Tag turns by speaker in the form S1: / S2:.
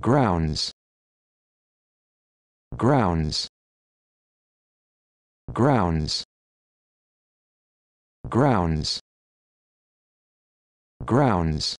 S1: grounds grounds grounds grounds grounds